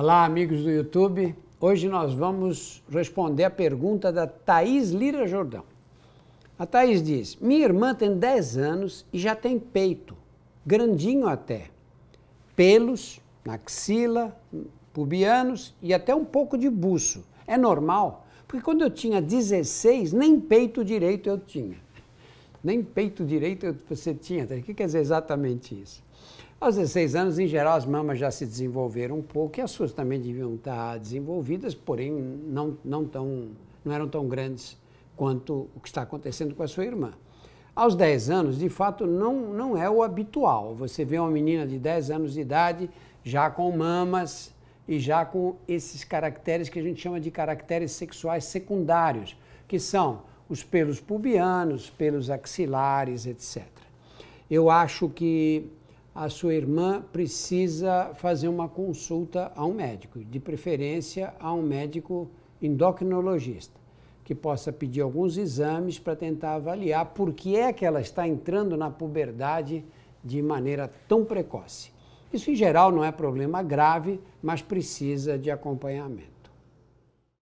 Olá, amigos do YouTube. Hoje nós vamos responder a pergunta da Thaís Lira Jordão. A Thaís diz: Minha irmã tem 10 anos e já tem peito, grandinho até, pelos maxila, axila, pubianos e até um pouco de buço. É normal, porque quando eu tinha 16, nem peito direito eu tinha. Nem peito direito você tinha. Tá? O que quer dizer exatamente isso? Aos 16 anos, em geral, as mamas já se desenvolveram um pouco e as suas também deviam estar desenvolvidas, porém não, não, tão, não eram tão grandes quanto o que está acontecendo com a sua irmã. Aos 10 anos, de fato, não, não é o habitual. Você vê uma menina de 10 anos de idade já com mamas e já com esses caracteres que a gente chama de caracteres sexuais secundários, que são os pelos pubianos, pelos axilares, etc. Eu acho que a sua irmã precisa fazer uma consulta a um médico, de preferência a um médico endocrinologista, que possa pedir alguns exames para tentar avaliar por que é que ela está entrando na puberdade de maneira tão precoce. Isso, em geral, não é problema grave, mas precisa de acompanhamento.